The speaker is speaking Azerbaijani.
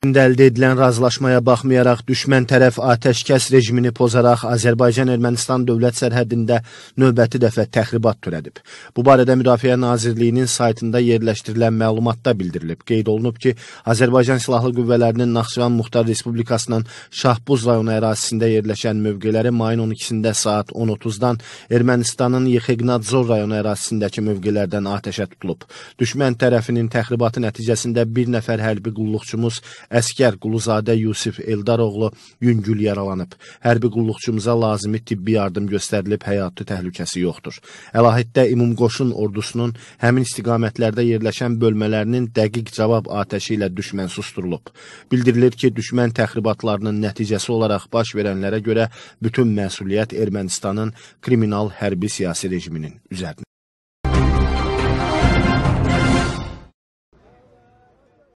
Əldə edilən razılaşmaya baxmayaraq düşmən tərəf atəşkəs rejimini pozaraq Azərbaycan-Ermənistan dövlət sərhədində növbəti dəfə təxribat törədib. Bu barədə Müdafiə Nazirliyinin saytında yerləşdirilən məlumatda bildirilib. Qeyd olunub ki, Azərbaycan Silahlı Qüvvələrinin Naxçıvan Muxtar Respublikasının Şahbuz rayonu ərazisində yerləşən mövqeləri mayın 12-də saat 10:30-dan Ermənistanın Yexegnadzor rayonu ərazisindəki mövqelərdən atəşə tutulub. Düşmən tərəfinin təxribatı nəticəsində bir nəfər hərbi qulluqçumuz Əskər Quluzadə Yusif Eldaroğlu yüngül yaralanıb. Hərbi qulluqçumuza lazımi tibbi yardım göstərilib, həyatı təhlükəsi yoxdur. Əlahiddə Ümumqoşun ordusunun həmin istiqamətlərdə yerləşən bölmələrinin dəqiq cavab atəşi ilə düşmən susturulub. Bildirilir ki, düşmən təxribatlarının nəticəsi olaraq baş verənlərə görə bütün məsuliyyət Ermənistanın kriminal hərbi siyasi rejiminin üzərinə